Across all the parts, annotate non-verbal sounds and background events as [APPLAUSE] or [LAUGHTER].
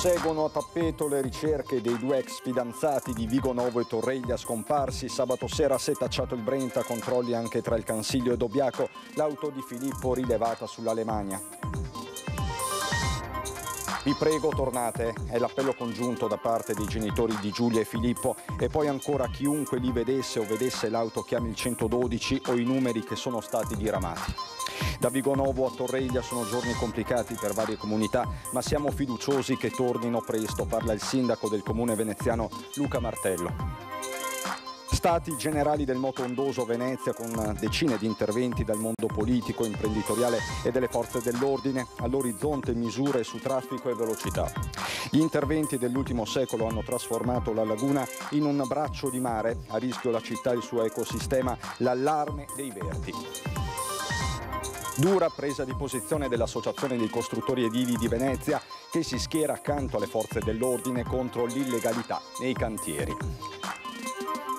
Proseguono a tappeto le ricerche dei due ex fidanzati di Vigo Novo e Torreglia scomparsi. Sabato sera si è tacciato il Brenta, controlli anche tra il Cansiglio e Dobbiaco. L'auto di Filippo rilevata sull'Alemagna. Vi prego tornate, è l'appello congiunto da parte dei genitori di Giulia e Filippo e poi ancora chiunque li vedesse o vedesse l'auto chiami il 112 o i numeri che sono stati diramati. Da Vigonovo a Torreglia sono giorni complicati per varie comunità, ma siamo fiduciosi che tornino presto, parla il sindaco del comune veneziano Luca Martello. Stati generali del moto ondoso Venezia con decine di interventi dal mondo politico, imprenditoriale e delle forze dell'ordine, all'orizzonte misure su traffico e velocità. Gli interventi dell'ultimo secolo hanno trasformato la laguna in un braccio di mare, a rischio la città e il suo ecosistema, l'allarme dei verdi. Dura presa di posizione dell'Associazione dei costruttori edili di Venezia che si schiera accanto alle forze dell'ordine contro l'illegalità nei cantieri.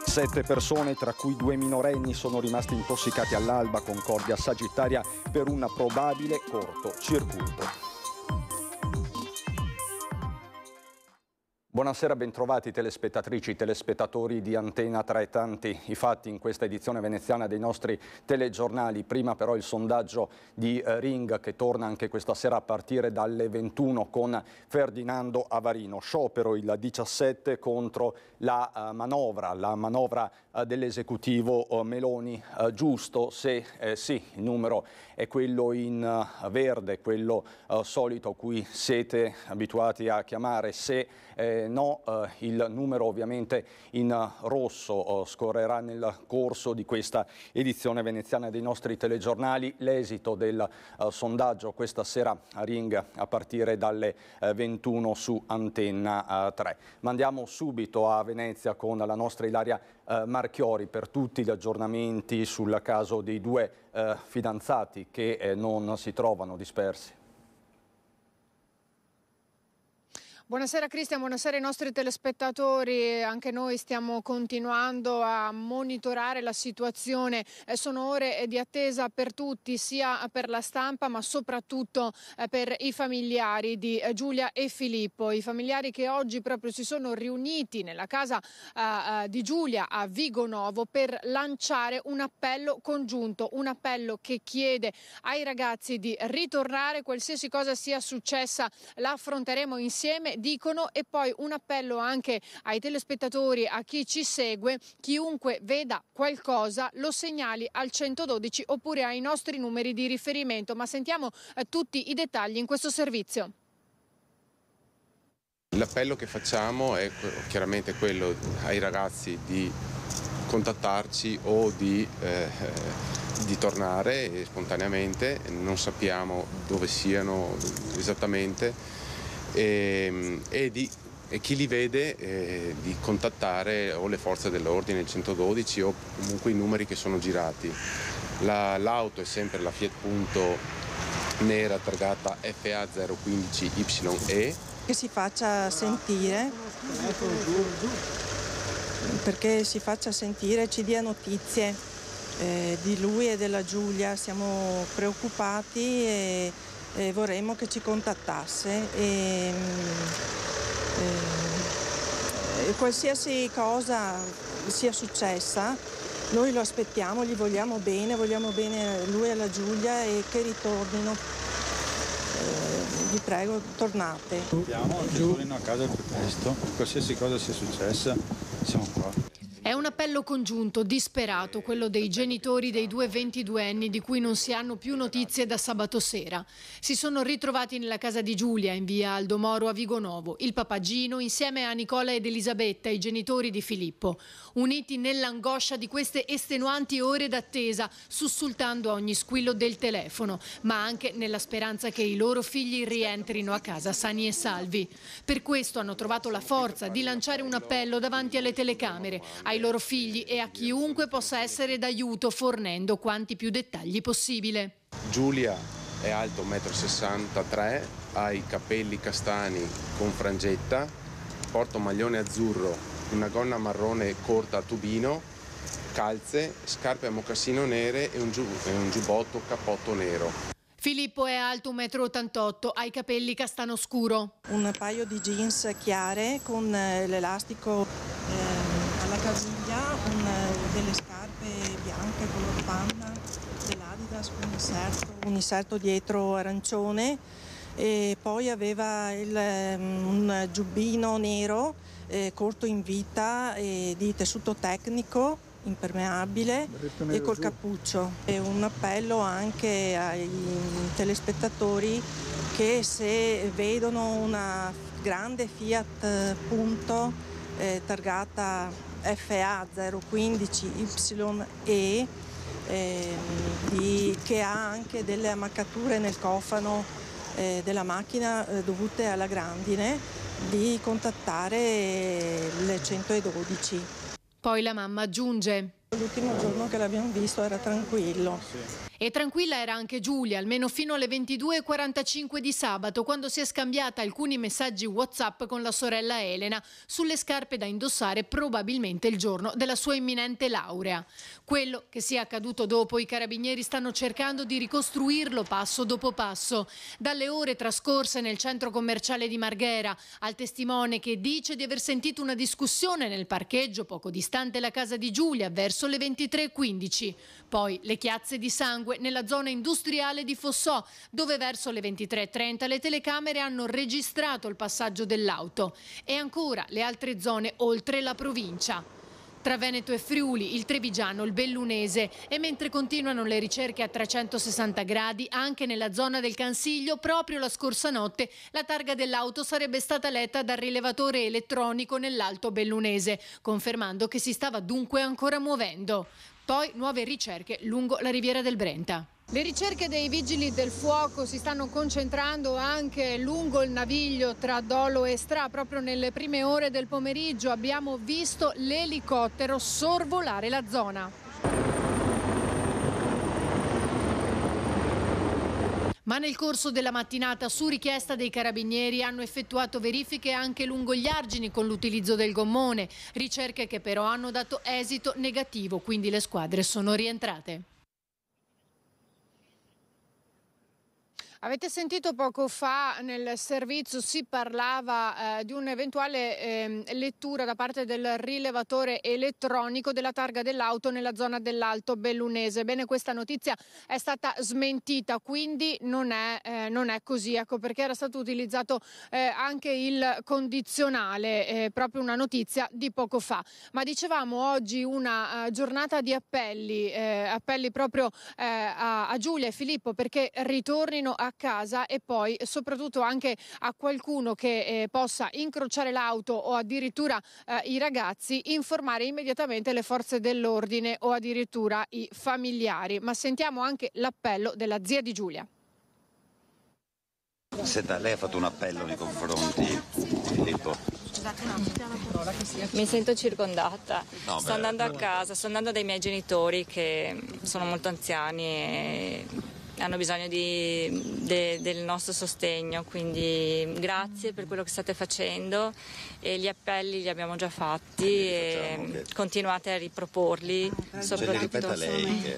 Sette persone, tra cui due minorenni, sono rimasti intossicati all'alba con cordia sagittaria per un probabile corto circuito. Buonasera, bentrovati telespettatrici, telespettatori di Antena 3 Tanti. I fatti in questa edizione veneziana dei nostri telegiornali. Prima però il sondaggio di eh, Ring che torna anche questa sera a partire dalle 21 con Ferdinando Avarino. Sciopero il 17 contro la eh, manovra, la manovra eh, dell'esecutivo Meloni. Giusto se eh, sì, il numero è quello in eh, verde, quello eh, solito a cui siete abituati a chiamare, se eh, no il numero ovviamente in rosso scorrerà nel corso di questa edizione veneziana dei nostri telegiornali l'esito del sondaggio questa sera a Ring a partire dalle 21 su Antenna 3. Ma andiamo subito a Venezia con la nostra Ilaria eh, Marchiori per tutti gli aggiornamenti sul caso dei due eh, fidanzati che eh, non si trovano dispersi. Buonasera Cristian, buonasera ai nostri telespettatori, anche noi stiamo continuando a monitorare la situazione, eh, sono ore eh, di attesa per tutti, sia eh, per la stampa ma soprattutto per i familiari di Giulia e Filippo, i familiari che oggi proprio si sono riuniti nella casa di Giulia a Vigonovo per lanciare un appello congiunto, un appello che chiede ai ragazzi di ritornare, qualsiasi cosa sia successa la affronteremo insieme dicono e poi un appello anche ai telespettatori, a chi ci segue, chiunque veda qualcosa lo segnali al 112 oppure ai nostri numeri di riferimento, ma sentiamo eh, tutti i dettagli in questo servizio. L'appello che facciamo è chiaramente quello ai ragazzi di contattarci o di, eh, di, tornare spontaneamente, non sappiamo dove siano esattamente e, ehm, e, di, e chi li vede eh, di contattare o le forze dell'ordine, il 112 o comunque i numeri che sono girati. La, l'auto è sempre la Fiat Punto nera targata FA015YE. Che si faccia sentire, perché si faccia sentire, ci dia notizie eh, di lui e della Giulia, siamo preoccupati e eh, vorremmo che ci contattasse e, ehm, ehm, e qualsiasi cosa sia successa noi lo aspettiamo, gli vogliamo bene, vogliamo bene lui e la Giulia e che ritornino. Eh, vi prego, tornate. Andiamo, tornino a casa più presto, qualsiasi cosa sia successa, siamo qua. È un appello congiunto, disperato, quello dei genitori dei due 22enni di cui non si hanno più notizie da sabato sera. Si sono ritrovati nella casa di Giulia in via Aldo Moro a Vigonovo, il papagino insieme a Nicola ed Elisabetta, i genitori di Filippo, uniti nell'angoscia di queste estenuanti ore d'attesa, sussultando a ogni squillo del telefono, ma anche nella speranza che i loro figli rientrino a casa sani e salvi. Per questo hanno trovato la forza di lanciare un appello davanti alle telecamere, ai ai loro figli e a chiunque possa essere d'aiuto fornendo quanti più dettagli possibile. Giulia è alto 1,63 m, ha i capelli castani con frangetta, porta un maglione azzurro, una gonna marrone corta a tubino, calze, scarpe a mocassino nere e un, giub e un giubbotto capotto nero. Filippo è alto 1,88 m, ha i capelli castano scuro. Un paio di jeans chiare con eh, l'elastico eh, Casiglia un, eh, delle scarpe bianche color panna dell'Adidas con un inserto, un inserto dietro arancione e poi aveva il, ehm, un giubbino nero eh, corto in vita eh, di tessuto tecnico impermeabile e col giù. cappuccio e un appello anche ai telespettatori che se vedono una grande Fiat Punto eh, targata FA015YE eh, che ha anche delle ammaccature nel cofano eh, della macchina eh, dovute alla grandine, di contattare le 112. Poi la mamma aggiunge. L'ultimo giorno che l'abbiamo visto era tranquillo. Sì e tranquilla era anche Giulia, almeno fino alle 22.45 di sabato, quando si è scambiata alcuni messaggi WhatsApp con la sorella Elena sulle scarpe da indossare probabilmente il giorno della sua imminente laurea. Quello che sia accaduto dopo, i carabinieri stanno cercando di ricostruirlo passo dopo passo. Dalle ore trascorse nel centro commerciale di Marghera al testimone che dice di aver sentito una discussione nel parcheggio poco distante la casa di Giulia verso le 23.15. Poi le chiazze di sangue sangue nella zona industriale di Fossò, dove verso le 23.30 le telecamere hanno registrato il passaggio dell'auto e ancora le altre zone oltre la provincia tra Veneto e Friuli, il Trevigiano, il Bellunese e mentre continuano le ricerche a 360 gradi anche nella zona del Cansiglio, proprio la scorsa notte la targa dell'auto sarebbe stata letta dal rilevatore elettronico nell'Alto Bellunese, confermando che si stava dunque ancora muovendo poi nuove ricerche lungo la riviera del Brenta. Le ricerche dei vigili del fuoco si stanno concentrando anche lungo il naviglio tra Dolo e Stra. Proprio nelle prime ore del pomeriggio abbiamo visto l'elicottero sorvolare la zona. Ma nel corso della mattinata, su richiesta dei carabinieri, hanno effettuato verifiche anche lungo gli argini con l'utilizzo del gommone, ricerche che però hanno dato esito negativo, quindi le squadre sono rientrate. Avete sentito poco fa nel servizio si parlava eh, di un'eventuale eh, lettura da parte del rilevatore elettronico della targa dell'auto nella zona dell'Alto Bellunese. Bene, questa notizia è stata smentita, quindi non è, eh, non è così, ecco perché era stato utilizzato eh, anche il condizionale, eh, proprio una notizia di poco fa. Ma dicevamo oggi una uh, giornata di appelli, appelli proprio a, a Giulia e Filippo perché ritornino a casa e poi soprattutto anche a qualcuno che eh, possa incrociare l'auto o addirittura eh, i ragazzi, informare immediatamente le forze dell'ordine o addirittura i familiari. Ma sentiamo anche l'appello della zia di Giulia. Senta, lei ha fatto un appello nei confronti di Filippo. Mi sento circondata. No, sto andando a casa, sto andando dai miei genitori che mm, sono molto anziani e hanno bisogno di, de, del nostro sostegno, quindi grazie per quello che state facendo e gli appelli li abbiamo già fatti e continuate a riproporli. Ah, soprattutto lei che...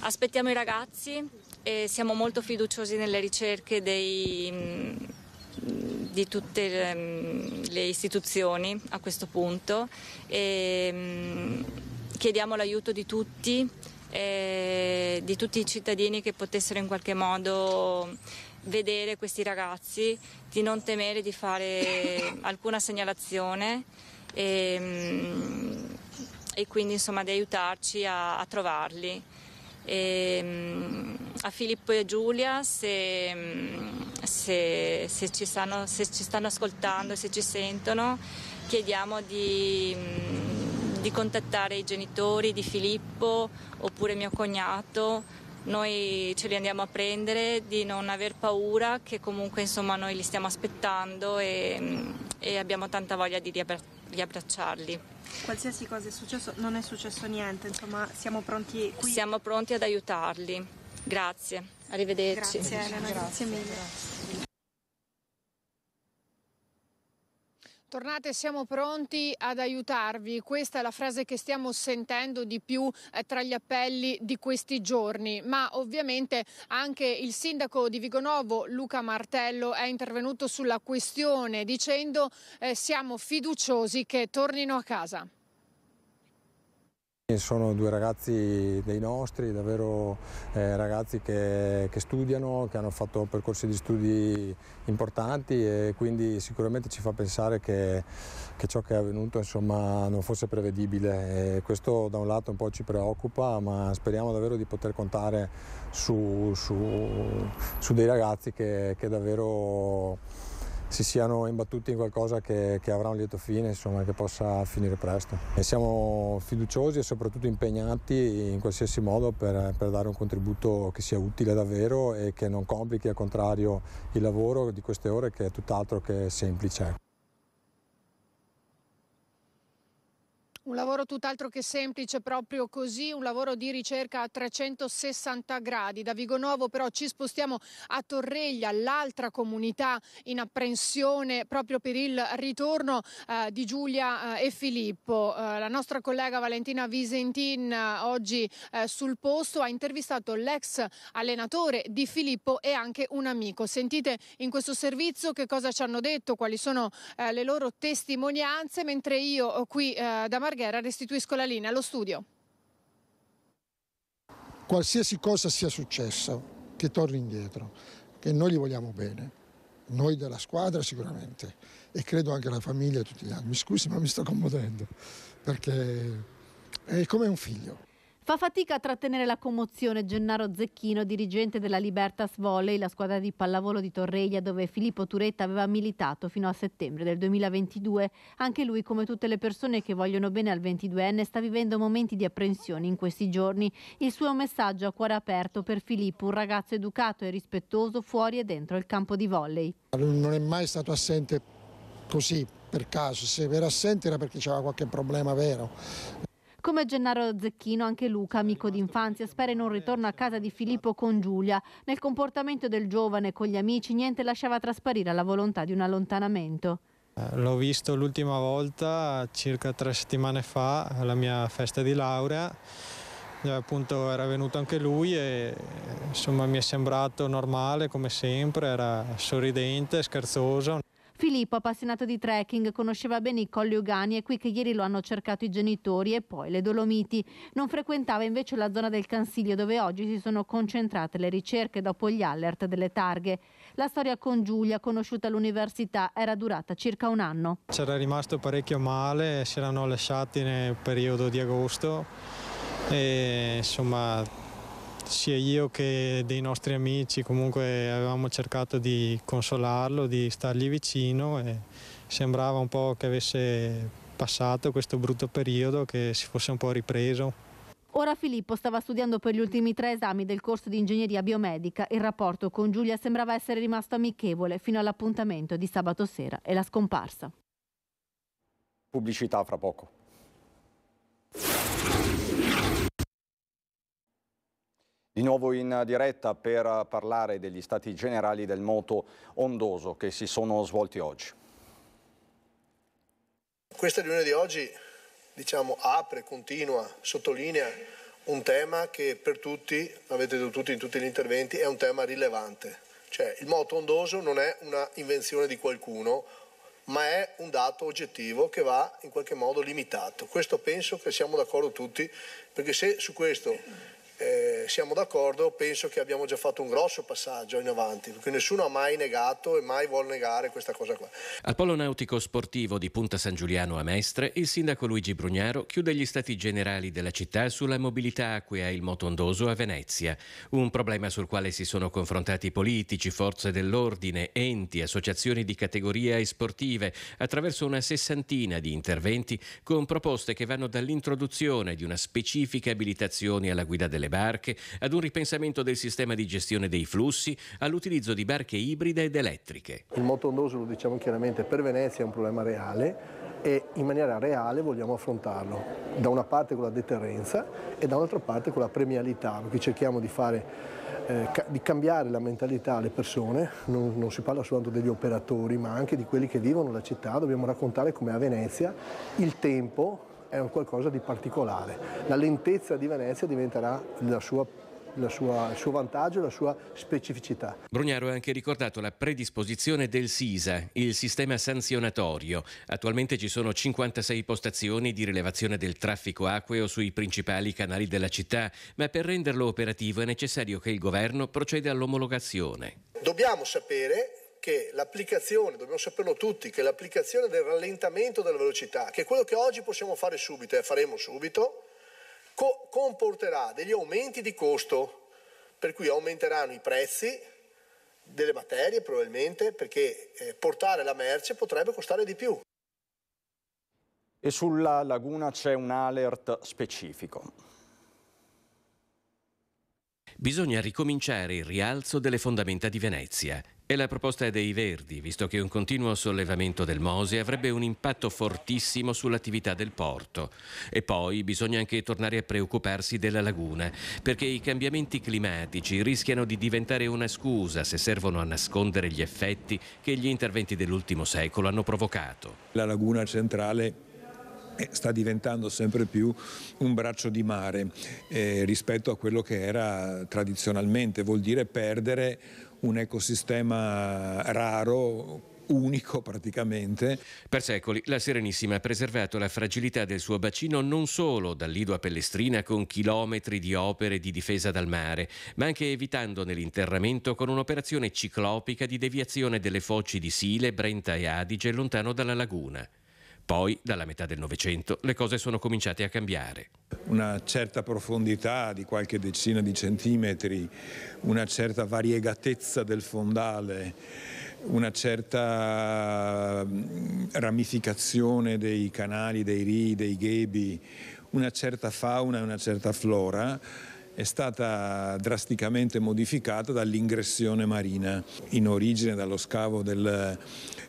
Aspettiamo i ragazzi e siamo molto fiduciosi nelle ricerche dei, di tutte ehm, le istituzioni a questo punto e ehm, chiediamo l'aiuto di tutti eh, di tutti i cittadini che potessero in qualche modo vedere questi ragazzi, di non temere di fare [COUGHS] alcuna segnalazione e, mm, e quindi insomma di aiutarci a, a trovarli. E, mm, a Filippo e a Giulia se, mm, se, se, ci stanno, se ci stanno ascoltando, se ci sentono, chiediamo di di contattare i genitori di Filippo oppure mio cognato, noi ce li andiamo a prendere, di non aver paura che comunque insomma noi li stiamo aspettando e, e abbiamo tanta voglia di riabbra- riabbracciarli. Qualsiasi cosa è successo, non è successo niente, insomma siamo pronti qui. Siamo pronti ad aiutarli. Grazie, arrivederci. Grazie Elena, grazie, grazie mille. Grazie. Tornate, siamo pronti ad aiutarvi. Questa è la frase che stiamo sentendo di più eh, tra gli appelli di questi giorni, ma ovviamente anche il sindaco di Vigonovo, Luca Martello, è intervenuto sulla questione dicendo eh, siamo fiduciosi che tornino a casa. Sono due ragazzi dei nostri, davvero eh, ragazzi che, che, studiano, che hanno fatto percorsi di studi importanti e quindi sicuramente ci fa pensare che, che ciò che è avvenuto insomma, non fosse prevedibile. E questo da un lato un po' ci preoccupa, ma speriamo davvero di poter contare su, su, su dei ragazzi che, che davvero si siano imbattuti in qualcosa che, che avrà un lieto fine, insomma, che possa finire presto. E siamo fiduciosi e soprattutto impegnati in qualsiasi modo per, per dare un contributo che sia utile davvero e che non complichi al contrario il lavoro di queste ore che è tutt'altro che semplice. Un lavoro tutt'altro che semplice, proprio così, un lavoro di ricerca a 360 gradi. Da Vigonovo però ci spostiamo a Torreglia, l'altra comunità in apprensione proprio per il ritorno eh, di Giulia eh, e Filippo. Eh, la nostra collega Valentina Visentin eh, oggi eh, sul posto ha intervistato l'ex allenatore di Filippo e anche un amico. Sentite in questo servizio che cosa ci hanno detto, quali sono eh, le loro testimonianze, mentre io qui da Margherita Marghera, restituisco la linea allo studio. Qualsiasi cosa sia successo, che torni indietro, che noi gli vogliamo bene, noi della squadra sicuramente e credo anche la famiglia e tutti gli altri. Mi scusi ma mi sto commuovendo perché è come un figlio. Fa fatica a trattenere la commozione Gennaro Zecchino, dirigente della Libertas Volley, la squadra di pallavolo di Torreglia dove Filippo Turetta aveva militato fino a settembre del 2022. Anche lui, come tutte le persone che vogliono bene al 22enne, sta vivendo momenti di apprensione in questi giorni. Il suo messaggio a cuore aperto per Filippo, un ragazzo educato e rispettoso fuori e dentro il campo di volley. Non è mai stato assente così per caso, se era assente era perché c'era qualche problema vero, come Gennaro Zecchino, anche Luca, amico d'infanzia, spera in un ritorno a casa di Filippo con Giulia. Nel comportamento del giovane con gli amici niente lasciava trasparire la volontà di un allontanamento. Eh, l'ho visto l'ultima volta circa tre settimane fa alla mia festa di laurea, eh, appunto era venuto anche lui e insomma mi è sembrato normale come sempre, era sorridente, scherzoso. Filippo, appassionato di trekking, conosceva bene i colli Ugani e qui che ieri lo hanno cercato i genitori e poi le Dolomiti. Non frequentava invece la zona del Cansiglio dove oggi si sono concentrate le ricerche dopo gli alert delle targhe. La storia con Giulia, conosciuta all'università, era durata circa un anno. C'era rimasto parecchio male, si erano lasciati nel periodo di agosto e insomma sia io che dei nostri amici comunque avevamo cercato di consolarlo, di stargli vicino e sembrava un po' che avesse passato questo brutto periodo, che si fosse un po' ripreso. Ora Filippo stava studiando per gli ultimi tre esami del corso di ingegneria biomedica. Il rapporto con Giulia sembrava essere rimasto amichevole fino all'appuntamento di sabato sera e la scomparsa. Pubblicità fra poco. Di nuovo in diretta per parlare degli stati generali del moto ondoso che si sono svolti oggi. Questa riunione di oggi diciamo, apre, continua, sottolinea un tema che per tutti, avete detto tutti in tutti gli interventi, è un tema rilevante. Cioè il moto ondoso non è una invenzione di qualcuno, ma è un dato oggettivo che va in qualche modo limitato. Questo penso che siamo d'accordo tutti, perché se su questo siamo d'accordo, penso che abbiamo già fatto un grosso passaggio in avanti, perché nessuno ha mai negato e mai vuole negare questa cosa qua. Al Polo Nautico Sportivo di Punta San Giuliano a Mestre, il sindaco Luigi Brugnaro chiude gli stati generali della città sulla mobilità acquea e il motondoso a Venezia, un problema sul quale si sono confrontati politici, forze dell'ordine, enti, associazioni di categoria e sportive, attraverso una sessantina di interventi con proposte che vanno dall'introduzione di una specifica abilitazione alla guida delle barche, ad un ripensamento del sistema di gestione dei flussi, all'utilizzo di barche ibride ed elettriche. Il moto ondoso, lo diciamo chiaramente, per Venezia è un problema reale e in maniera reale vogliamo affrontarlo, da una parte con la deterrenza e dall'altra parte con la premialità, perché cerchiamo di, fare, eh, di cambiare la mentalità alle persone, non, non, si parla soltanto degli operatori ma anche di quelli che vivono la città, dobbiamo raccontare come a Venezia il tempo è un qualcosa di particolare. La lentezza di Venezia diventerà la sua sua, il suo vantaggio e la sua specificità. Brugnaro ha anche ricordato la predisposizione del SISA, il sistema sanzionatorio. Attualmente ci sono 56 postazioni di rilevazione del traffico acqueo sui principali canali della città, ma per renderlo operativo è necessario che il governo proceda all'omologazione. Dobbiamo sapere che l'applicazione, dobbiamo saperlo tutti, che l'applicazione del rallentamento della velocità, che è quello che oggi possiamo fare subito e faremo subito, co- comporterà degli aumenti di costo, per cui aumenteranno i prezzi delle materie probabilmente, perché eh, portare la merce potrebbe costare di più. E sulla laguna c'è un alert specifico bisogna ricominciare il rialzo delle fondamenta di Venezia. E la proposta è dei Verdi, visto che un continuo sollevamento del Mose avrebbe un impatto fortissimo sull'attività del porto. E poi bisogna anche tornare a preoccuparsi della laguna, perché i cambiamenti climatici rischiano di diventare una scusa se servono a nascondere gli effetti che gli interventi dell'ultimo secolo hanno provocato. La laguna centrale eh, sta diventando sempre più un braccio di mare eh, rispetto a quello che era tradizionalmente, vuol dire perdere un ecosistema raro unico praticamente. Per secoli la Serenissima ha preservato la fragilità del suo bacino non solo dal a Pellestrina con chilometri di opere di difesa dal mare, ma anche evitandone l'interramento con un'operazione ciclopica di deviazione delle foci di Sile, Brenta e Adige lontano dalla laguna. Poi, dalla metà del Novecento, le cose sono cominciate a cambiare. Una certa profondità di qualche decina di centimetri, una certa variegatezza del fondale, una certa ramificazione dei canali, dei ri, dei ghebi, una certa fauna e una certa flora è stata drasticamente modificata dall'ingressione marina, in origine dallo scavo del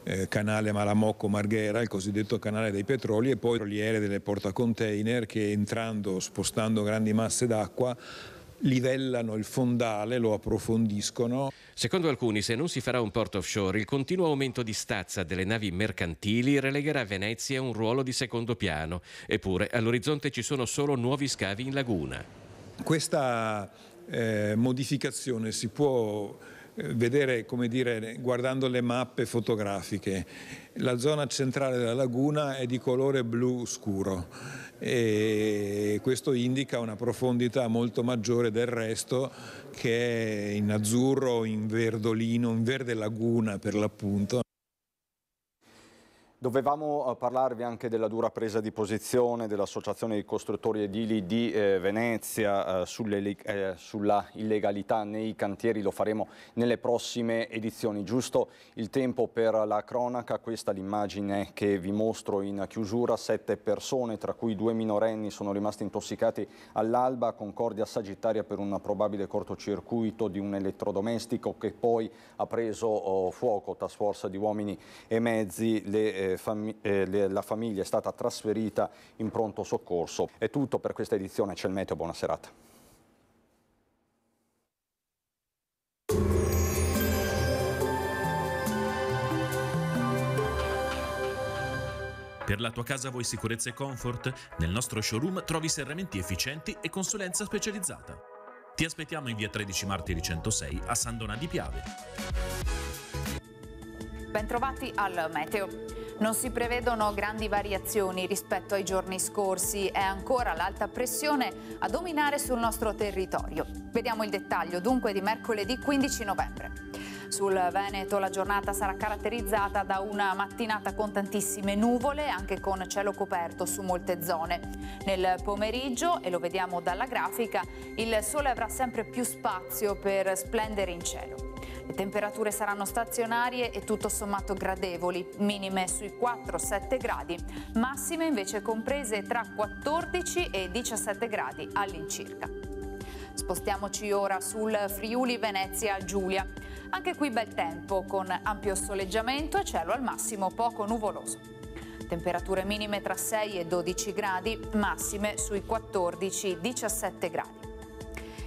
eh, canale Malamocco-Marghera, il cosiddetto canale dei petroli, e poi roliere delle portacontainer che entrando, spostando grandi masse d'acqua, livellano il fondale, lo approfondiscono. Secondo alcuni, se non si farà un porto offshore, il continuo aumento di stazza delle navi mercantili relegherà Venezia a un ruolo di secondo piano. Eppure, all'orizzonte ci sono solo nuovi scavi in laguna. Questa eh, modificazione si può eh, vedere, come dire, guardando le mappe fotografiche. La zona centrale della laguna è di colore blu scuro e questo indica una profondità molto maggiore del resto che è in azzurro, in verdolino, in verde laguna per l'appunto. Dovevamo eh, parlarvi anche della dura presa di posizione dell'Associazione dei Costruttori Edili di eh, Venezia eh, sulle, eh, sulla illegalità nei cantieri, lo faremo nelle prossime edizioni. Giusto il tempo per la cronaca, questa è l'immagine che vi mostro in chiusura, sette persone tra cui due minorenni sono rimasti intossicati all'alba, concordia sagittaria per un probabile cortocircuito di un elettrodomestico che poi ha preso oh, fuoco, task force di uomini e mezzi, le eh, eh, eh, la famiglia è stata trasferita in pronto soccorso. È tutto per questa edizione, c'è il meteo, buona serata. Per la tua casa vuoi sicurezza e comfort? Nel nostro showroom trovi serramenti efficienti e consulenza specializzata. Ti aspettiamo in via 13 Martiri 106 a San Donà di Piave. Bentrovati al Meteo. Non si prevedono grandi variazioni rispetto ai giorni scorsi, è ancora l'alta pressione a dominare sul nostro territorio. Vediamo il dettaglio dunque di mercoledì 15 novembre. Sul Veneto la giornata sarà caratterizzata da una mattinata con tantissime nuvole, anche con cielo coperto su molte zone. Nel pomeriggio, e lo vediamo dalla grafica, il sole avrà sempre più spazio per splendere in cielo. Temperature saranno stazionarie e tutto sommato gradevoli, minime sui 4-7 gradi, massime invece comprese tra 14 e 17 gradi all'incirca. Spostiamoci ora sul Friuli Venezia Giulia. Anche qui bel tempo con ampio soleggiamento e cielo al massimo poco nuvoloso. Temperature minime tra 6 e 12 gradi, massime sui 14-17 gradi.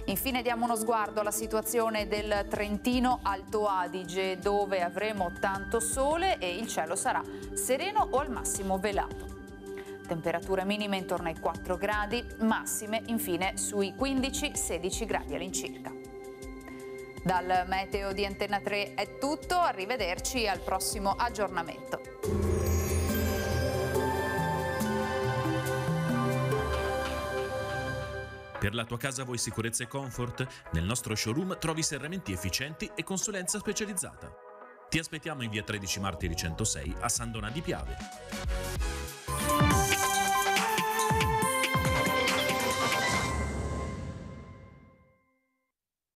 Infine diamo uno sguardo alla situazione del Trentino Alto Adige dove avremo tanto sole e il cielo sarà sereno o al massimo velato. Temperature minime intorno ai 4 gradi, massime infine sui 15-16 gradi all'incirca. Dal meteo di Antenna 3 è tutto, arrivederci al prossimo aggiornamento. Per la tua casa vuoi sicurezza e comfort? Nel nostro showroom trovi serramenti efficienti e consulenza specializzata. Ti aspettiamo in via 13 Martiri 106 a San Donà di Piave.